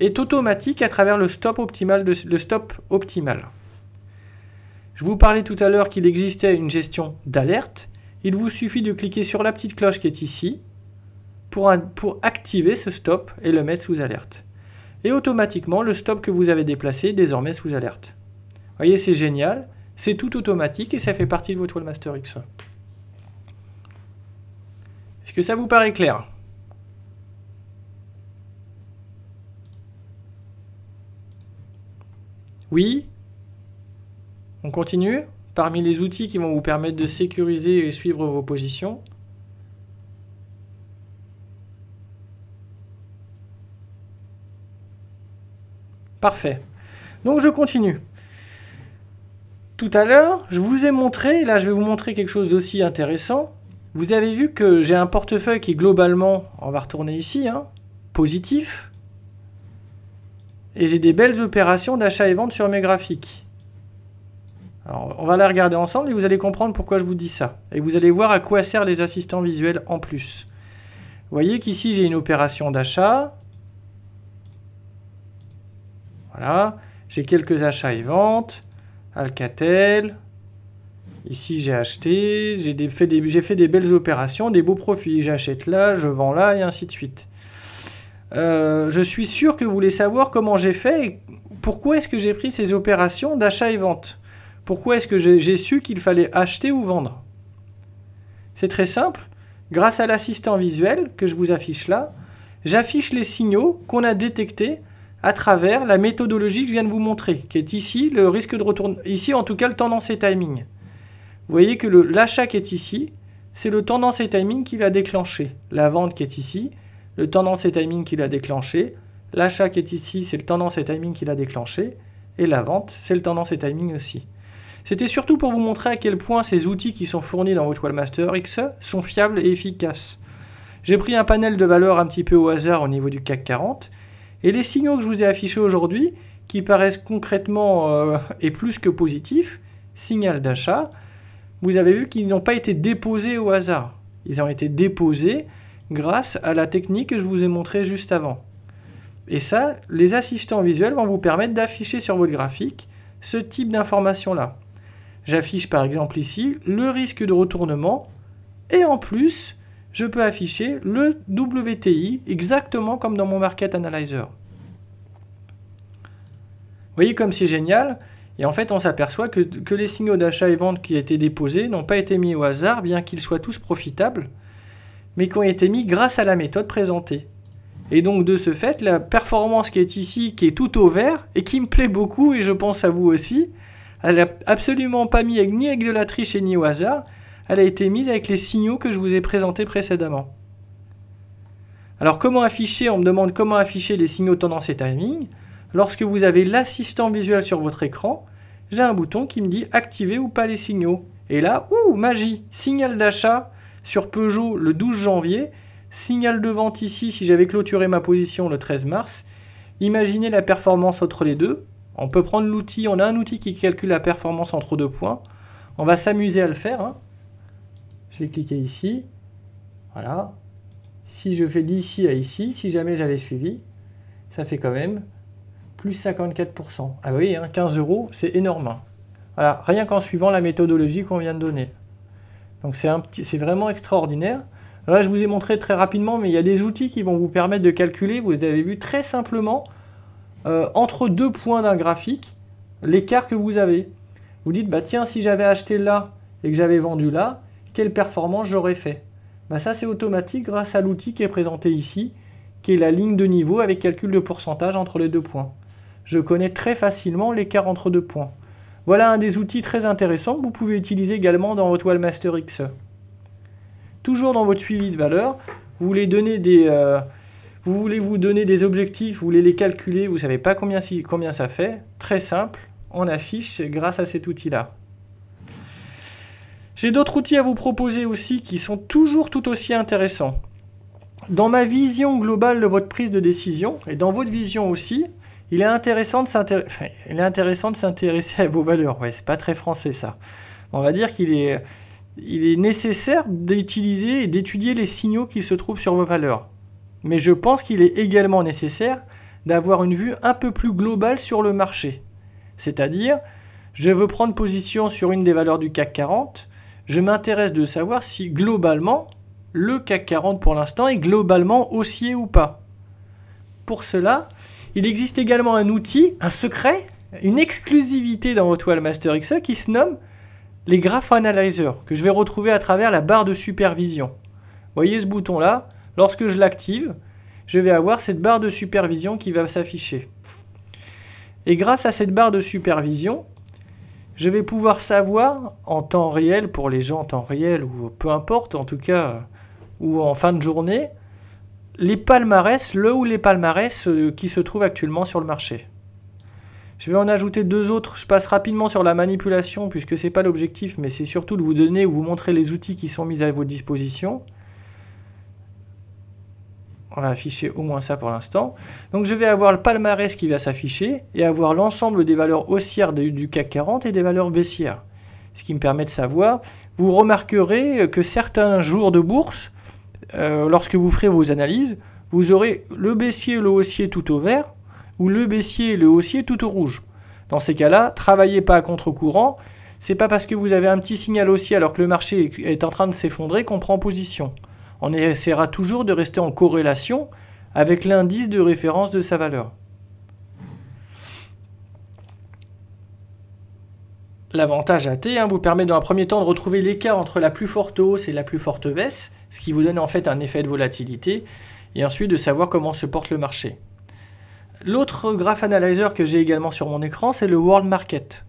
est automatique à travers le stop optimal. stop optimal. Je vous parlais tout à l'heure qu'il existait une gestion d'alerte. Il vous suffit de cliquer sur la petite cloche qui est ici pour, pour activer ce stop et le mettre sous alerte. Et automatiquement, le stop que vous avez déplacé est désormais sous alerte. Vous voyez, c'est génial. C'est tout automatique et ça fait partie de votre Master X. Est-ce que ça vous paraît clair Oui On continue Parmi les outils qui vont vous permettre de sécuriser et suivre vos positions Parfait. Donc je continue. Tout à l'heure, je vous ai montré, là je vais vous montrer quelque chose d'aussi intéressant. Vous avez vu que j'ai un portefeuille qui globalement, on va retourner ici, hein, positif. Et j'ai des belles opérations d'achat et vente sur mes graphiques. Alors, on va la regarder ensemble et vous allez comprendre pourquoi je vous dis ça. Et vous allez voir à quoi servent les assistants visuels en plus. Vous voyez qu'ici, j'ai une opération d'achat. Voilà. J'ai quelques achats et ventes. Alcatel. Ici, j'ai acheté. J'ai fait, fait, des belles opérations, des beaux profits. J'achète là, je vends là, et ainsi de suite. Euh, je suis sûr que vous voulez savoir comment j'ai fait et pourquoi est-ce que j'ai pris ces opérations d'achat et vente. Pourquoi est-ce que j'ai su qu'il fallait acheter ou vendre C'est très simple. Grâce à l'assistant visuel que je vous affiche là, j'affiche les signaux qu'on a détectés à travers la méthodologie que je viens de vous montrer, qui est ici le risque de retour. ici en tout cas le tendance et timing. Vous voyez que l'achat qui est ici, c'est le tendance et timing qui l'a déclenché. La vente qui est ici, le tendance et timing qu'il a déclenché, l'achat qui est ici, c'est le tendance et timing qu'il a déclenché, et la vente, c'est le tendance et timing aussi. C'était surtout pour vous montrer à quel point ces outils qui sont fournis dans votre Wallmaster X sont fiables et efficaces. J'ai pris un panel de valeurs un petit peu au hasard au niveau du CAC 40, et les signaux que je vous ai affichés aujourd'hui, qui paraissent concrètement euh, et plus que positifs, signal d'achat, vous avez vu qu'ils n'ont pas été déposés au hasard. Ils ont été déposés grâce à la technique que je vous ai montrée juste avant. Et ça, les assistants visuels vont vous permettre d'afficher sur votre graphique ce type d'information-là. J'affiche par exemple ici le risque de retournement et en plus, je peux afficher le WTI exactement comme dans mon Market Analyzer. Vous voyez comme c'est génial Et en fait, on s'aperçoit que, que, les signaux d'achat et vente qui étaient déposés n'ont pas été mis au hasard, bien qu'ils soient tous profitables mais qui ont été mis grâce à la méthode présentée. Et donc de ce fait, la performance qui est ici, qui est tout au vert, et qui me plaît beaucoup, et je pense à vous aussi, elle n'a absolument pas mis ni avec de la triche et ni au hasard, elle a été mise avec les signaux que je vous ai présentés précédemment. Alors comment afficher On me demande comment afficher les signaux tendance et timing. Lorsque vous avez l'assistant visuel sur votre écran, j'ai un bouton qui me dit activer ou pas les signaux. Et là, ouh, magie, signal d'achat sur Peugeot, le 12 janvier, signal de vente ici si j'avais clôturé ma position le 13 mars. Imaginez la performance entre les deux. On peut prendre l'outil, on a un outil qui calcule la performance entre deux points. On va s'amuser à le faire. Hein. Je vais cliquer ici. Voilà. Si je fais d'ici à ici, si jamais j'avais suivi, ça fait quand même plus 54%. Ah oui, 15 hein, euros, c'est énorme. Hein. Voilà, rien qu'en suivant la méthodologie qu'on vient de donner. Donc c'est vraiment extraordinaire. Là, je vous ai montré très rapidement, mais il y a des outils qui vont vous permettre de calculer, vous avez vu très simplement, euh, entre deux points d'un graphique, l'écart que vous avez. Vous dites, bah tiens, si j'avais acheté là et que j'avais vendu là, quelle performance j'aurais fait bah, Ça, c'est automatique grâce à l'outil qui est présenté ici, qui est la ligne de niveau avec calcul de pourcentage entre les deux points. Je connais très facilement l'écart entre deux points. Voilà un des outils très intéressants que vous pouvez utiliser également dans votre Wallmaster X. Toujours dans votre suivi de valeur, vous voulez donner des... Euh, vous voulez vous donner des objectifs, vous voulez les calculer, vous ne savez pas combien ça fait. Très simple, on affiche grâce à cet outil-là. J'ai d'autres outils à vous proposer aussi qui sont toujours tout aussi intéressants. Dans ma vision globale de votre prise de décision, et dans votre vision aussi, il est intéressant de s'intéresser, est intéressant de s'intéresser à vos valeurs. Ouais, c'est pas très français ça. On va dire qu'il est, il est nécessaire d'utiliser et d'étudier les signaux qui se trouvent sur vos valeurs. Mais je pense qu'il est également nécessaire d'avoir une vue un peu plus globale sur le marché. C'est-à-dire, je veux prendre position sur une des valeurs du CAC 40, je m'intéresse de savoir si globalement, le CAC 40 pour l'instant est globalement haussier ou pas. Pour cela, il existe également un outil, un secret, une exclusivité dans votre Master XE qui se nomme les Graph Analyzer, que je vais retrouver à travers la barre de supervision. Vous voyez ce bouton-là Lorsque je l'active, je vais avoir cette barre de supervision qui va s'afficher. Et grâce à cette barre de supervision, je vais pouvoir savoir en temps réel, pour les gens en temps réel ou peu importe, en tout cas, ou en fin de journée, les palmarès, le ou les palmarès euh, qui se trouvent actuellement sur le marché. Je vais en ajouter deux autres. Je passe rapidement sur la manipulation puisque ce n'est pas l'objectif, mais c'est surtout de vous donner ou vous montrer les outils qui sont mis à votre disposition. On va afficher au moins ça pour l'instant. Donc je vais avoir le palmarès qui va s'afficher et avoir l'ensemble des valeurs haussières du CAC 40 et des valeurs baissières. Ce qui me permet de savoir, vous remarquerez que certains jours de bourse, euh, lorsque vous ferez vos analyses, vous aurez le baissier et le haussier tout au vert ou le baissier et le haussier tout au rouge. Dans ces cas-là, travaillez pas à contre-courant. C'est pas parce que vous avez un petit signal haussier alors que le marché est en train de s'effondrer qu'on prend position. On essaiera toujours de rester en corrélation avec l'indice de référence de sa valeur. L'avantage AT hein, vous permet dans un premier temps de retrouver l'écart entre la plus forte hausse et la plus forte baisse, ce qui vous donne en fait un effet de volatilité, et ensuite de savoir comment se porte le marché. L'autre graph analyzer que j'ai également sur mon écran, c'est le World Market.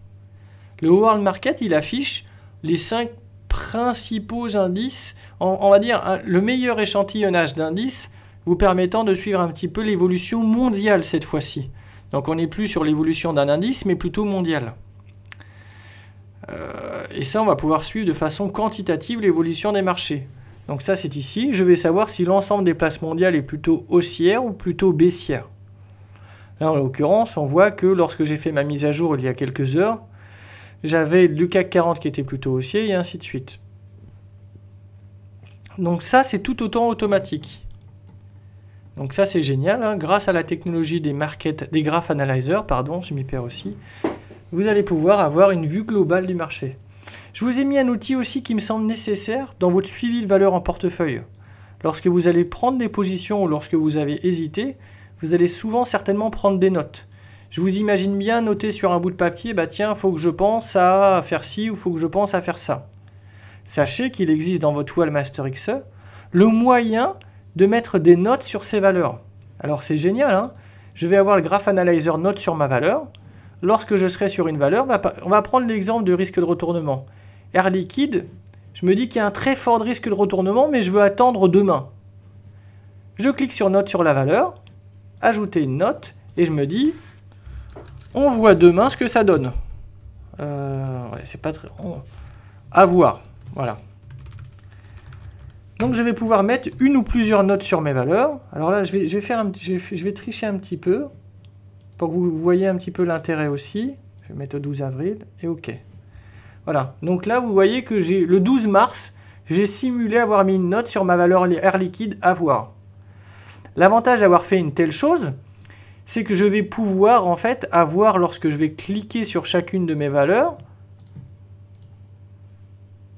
Le World Market, il affiche les cinq principaux indices, on, va dire le meilleur échantillonnage d'indices, vous permettant de suivre un petit peu l'évolution mondiale cette fois-ci. Donc on n'est plus sur l'évolution d'un indice, mais plutôt mondial. Euh, et ça, on va pouvoir suivre de façon quantitative l'évolution des marchés. Donc ça, c'est ici. Je vais savoir si l'ensemble des places mondiales est plutôt haussière ou plutôt baissière. Là, en l'occurrence, on voit que lorsque j'ai fait ma mise à jour il y a quelques heures, j'avais le CAC 40 qui était plutôt haussier et ainsi de suite. Donc ça, c'est tout autant automatique. Donc ça, c'est génial. Hein. Grâce à la technologie des, market, des graph Analyzer, pardon, je m'y perds aussi, vous allez pouvoir avoir une vue globale du marché. Je vous ai mis un outil aussi qui me semble nécessaire dans votre suivi de valeur en portefeuille. Lorsque vous allez prendre des positions ou lorsque vous avez hésité, vous allez souvent certainement prendre des notes. Je vous imagine bien noter sur un bout de papier, bah tiens, faut que je pense à faire ci ou faut que je pense à faire ça. Sachez qu'il existe dans votre Wallmaster XE le moyen de mettre des notes sur ces valeurs. Alors c'est génial, hein. je vais avoir le Graph Analyzer note sur ma valeur, lorsque je serai sur une valeur, on va prendre l'exemple de risque de retournement. Air liquide, je me dis qu'il y a un très fort risque de retournement, mais je veux attendre demain. Je clique sur note sur la valeur, ajouter une note, et je me dis, on voit demain ce que ça donne. Euh, c'est pas très... À voir, voilà. Donc je vais pouvoir mettre une ou plusieurs notes sur mes valeurs. Alors là, je vais, faire je vais tricher un petit peu pour que vous voyez un petit peu l'intérêt aussi. Je vais mettre le 12 avril et OK. Voilà, donc là vous voyez que j'ai le 12 mars, j'ai simulé avoir mis une note sur ma valeur air liquide à voir. L'avantage d'avoir fait une telle chose, c'est que je vais pouvoir en fait avoir lorsque je vais cliquer sur chacune de mes valeurs,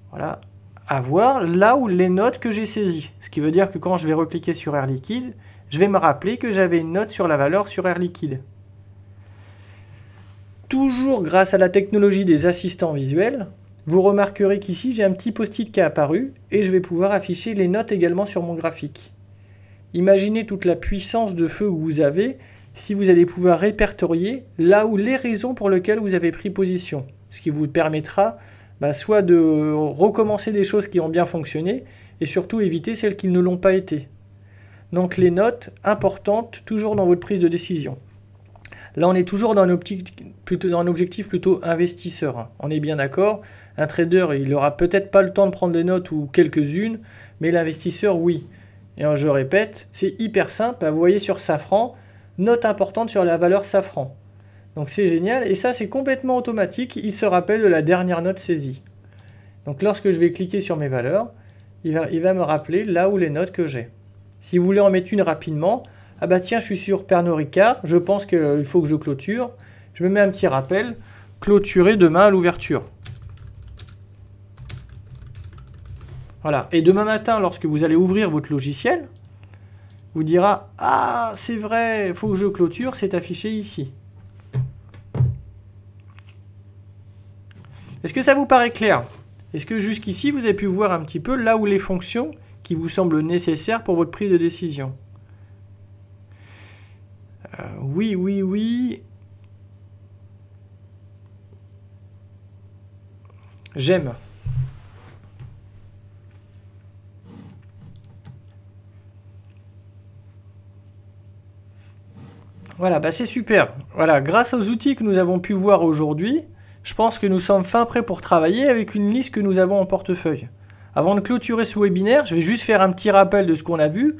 voilà, avoir là où les notes que j'ai saisies. Ce qui veut dire que quand je vais recliquer sur air liquide, je vais me rappeler que j'avais une note sur la valeur sur air liquide toujours grâce à la technologie des assistants visuels, vous remarquerez qu'ici j'ai un petit post-it qui est apparu et je vais pouvoir afficher les notes également sur mon graphique. Imaginez toute la puissance de feu que vous avez si vous allez pouvoir répertorier là où les raisons pour lesquelles vous avez pris position, ce qui vous permettra bah, soit de recommencer des choses qui ont bien fonctionné et surtout éviter celles qui ne l'ont pas été. Donc les notes importantes toujours dans votre prise de décision. Là, on est toujours dans un, plutôt, objectif plutôt investisseur. Hein. On est bien d'accord. Un trader, il n'aura peut-être pas le temps de prendre des notes ou quelques-unes, mais l'investisseur, oui. Et je répète, c'est hyper simple. Vous voyez sur Safran, note importante sur la valeur Safran. Donc c'est génial. Et ça, c'est complètement automatique. Il se rappelle de la dernière note saisie. Donc lorsque je vais cliquer sur mes valeurs, il va me rappeler là où les notes que j'ai. Si vous voulez en mettre une rapidement, ah bah tiens, je suis sur Pernod Ricard, je pense qu'il faut que je clôture. Je me mets un petit rappel, clôturer demain à l'ouverture. Voilà. Et demain matin, lorsque vous allez ouvrir votre logiciel, vous dira Ah, c'est vrai, il faut que je clôture, c'est affiché ici. Est-ce que ça vous paraît clair Est-ce que jusqu'ici, vous avez pu voir un petit peu là où les fonctions qui vous semblent nécessaires pour votre prise de décision euh, oui, oui, oui. J'aime. Voilà, bah c'est super. Voilà, grâce aux outils que nous avons pu voir aujourd'hui, je pense que nous sommes fin prêts pour travailler avec une liste que nous avons en portefeuille. Avant de clôturer ce webinaire, je vais juste faire un petit rappel de ce qu'on a vu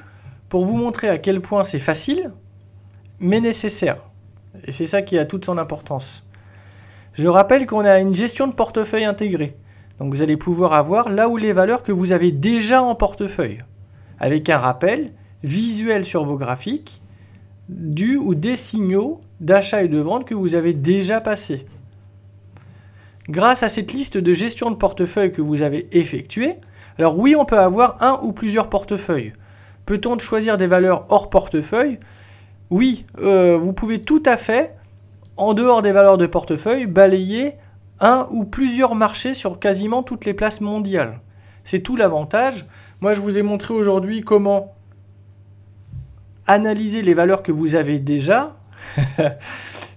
pour vous montrer à quel point c'est facile, mais nécessaire. Et c'est ça qui a toute son importance. Je rappelle qu'on a une gestion de portefeuille intégrée. Donc vous allez pouvoir avoir là où les valeurs que vous avez déjà en portefeuille, avec un rappel visuel sur vos graphiques du ou des signaux d'achat et de vente que vous avez déjà passés. Grâce à cette liste de gestion de portefeuille que vous avez effectuée, alors oui, on peut avoir un ou plusieurs portefeuilles. Peut-on choisir des valeurs hors portefeuille oui, euh, vous pouvez tout à fait, en dehors des valeurs de portefeuille, balayer un ou plusieurs marchés sur quasiment toutes les places mondiales. C'est tout l'avantage. Moi, je vous ai montré aujourd'hui comment analyser les valeurs que vous avez déjà. [LAUGHS]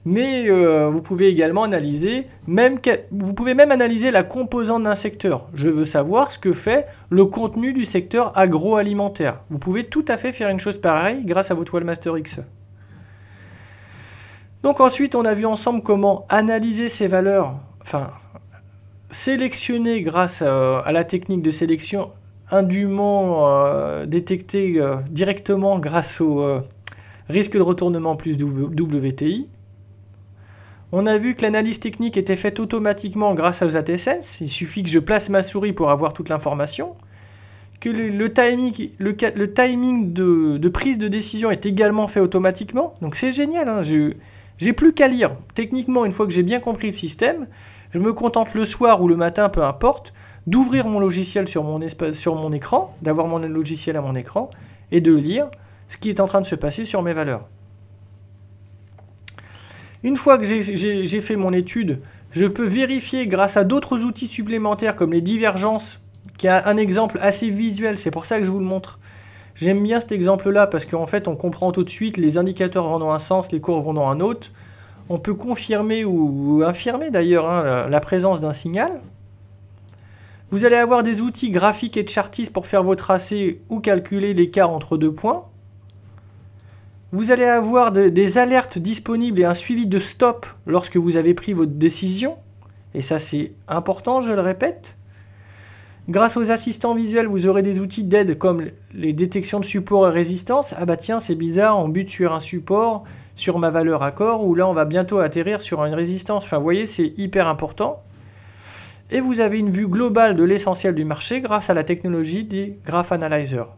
mais euh, vous pouvez également analyser, même, vous pouvez même analyser la composante d'un secteur. Je veux savoir ce que fait le contenu du secteur agroalimentaire. Vous pouvez tout à fait faire une chose pareille grâce à votre Wallmaster X. Donc ensuite, on a vu ensemble comment analyser ces valeurs, enfin sélectionner grâce euh, à, la technique de sélection indûment détecté euh, détectée euh, directement grâce au risque de retournement plus WTI. On a vu que l'analyse technique était faite automatiquement grâce aux ATSS. Il suffit que je place ma souris pour avoir toute l'information. Que le, timing, le, timing de, prise de décision est également fait automatiquement. Donc c'est génial. Hein, j'ai plus qu'à lire. Techniquement, une fois que j'ai bien compris le système, je me contente le soir ou le matin, peu importe, d'ouvrir mon logiciel sur mon, écran, d'avoir mon logiciel à mon écran, et de lire ce qui est en train de se passer sur mes valeurs. Une fois que j'ai fait mon étude, je peux vérifier grâce à d'autres outils supplémentaires comme les divergences, qui est un exemple assez visuel, c'est pour ça que je vous le montre, J'aime bien cet exemple-là parce qu'en fait, on comprend tout de suite, les indicateurs vont dans un sens, les courbes vont dans un autre. On peut confirmer ou infirmer d'ailleurs hein, la présence d'un signal. Vous allez avoir des outils graphiques et de chartistes pour faire vos tracés ou calculer l'écart entre deux points. Vous allez avoir des alertes disponibles et un suivi de stop lorsque vous avez pris votre décision. Et ça, c'est important, je le répète. Grâce aux assistants visuels, vous aurez des outils d'aide comme les détections de support et résistance. Ah bah tiens, c'est bizarre, on bute sur un support, sur ma valeur accord, ou là on va bientôt atterrir sur une résistance. Enfin, vous voyez, c'est hyper important. Et vous avez une vue globale de l'essentiel du marché grâce à la technologie des Graph Analyzer.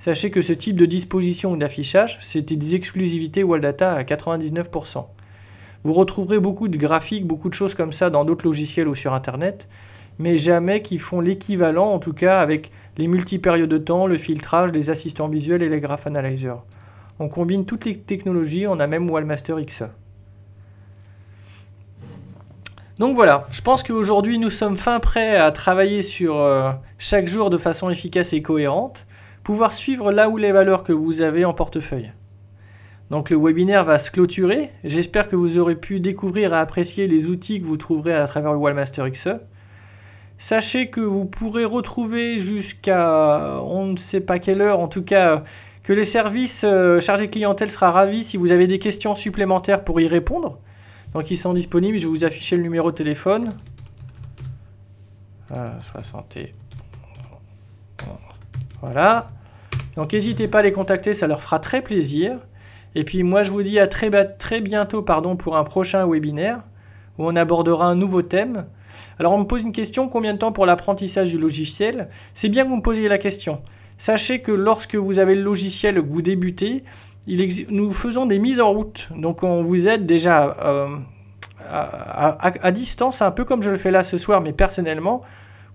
Sachez que ce type de disposition ou d'affichage, c'était des exclusivités Data à 99%. Vous retrouverez beaucoup de graphiques, beaucoup de choses comme ça dans d'autres logiciels ou sur Internet mais jamais qui font l'équivalent, en tout cas avec les multi-périodes de temps, le filtrage, les assistants visuels et les graph analyzers. On combine toutes les technologies, on a même Wallmaster X. Donc voilà, je pense qu'aujourd'hui nous sommes fin prêts à travailler sur euh, chaque jour de façon efficace et cohérente, pouvoir suivre là où les valeurs que vous avez en portefeuille. Donc le webinaire va se clôturer, j'espère que vous aurez pu découvrir et apprécier les outils que vous trouverez à travers le Wallmaster XE. Sachez que vous pourrez retrouver jusqu'à on ne sait pas quelle heure, en tout cas que les services euh, chargés clientèle sera ravi si vous avez des questions supplémentaires pour y répondre. Donc ils sont disponibles, je vais vous afficher le numéro de téléphone. Voilà, ah, 60 Voilà. Donc n'hésitez pas à les contacter, ça leur fera très plaisir. Et puis moi je vous dis à très, très bientôt pardon, pour un prochain webinaire où on abordera un nouveau thème. Alors on me pose une question, combien de temps pour l'apprentissage du logiciel C'est bien que vous me posiez la question. Sachez que lorsque vous avez le logiciel que vous débutez, nous faisons des mises en route. Donc on vous aide déjà euh, à, distance, un peu comme je le fais là ce soir, mais personnellement,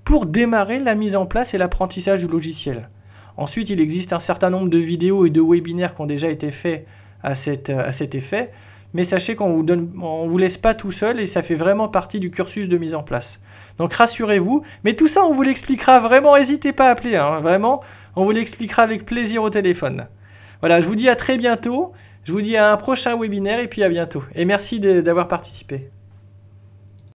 pour démarrer la mise en place et l'apprentissage du logiciel. Ensuite, il existe un certain nombre de vidéos et de webinaires qui ont déjà été faits à cet effet mais sachez qu'on vous vous laisse pas tout seul et ça fait vraiment partie du cursus de mise en place. Donc rassurez-vous, mais tout ça on vous l'expliquera vraiment, n'hésitez pas à appeler, hein, vraiment, on vous l'expliquera avec plaisir au téléphone. Voilà, je vous dis à très bientôt, je vous dis à un prochain webinaire et puis à bientôt. Et merci d'avoir participé.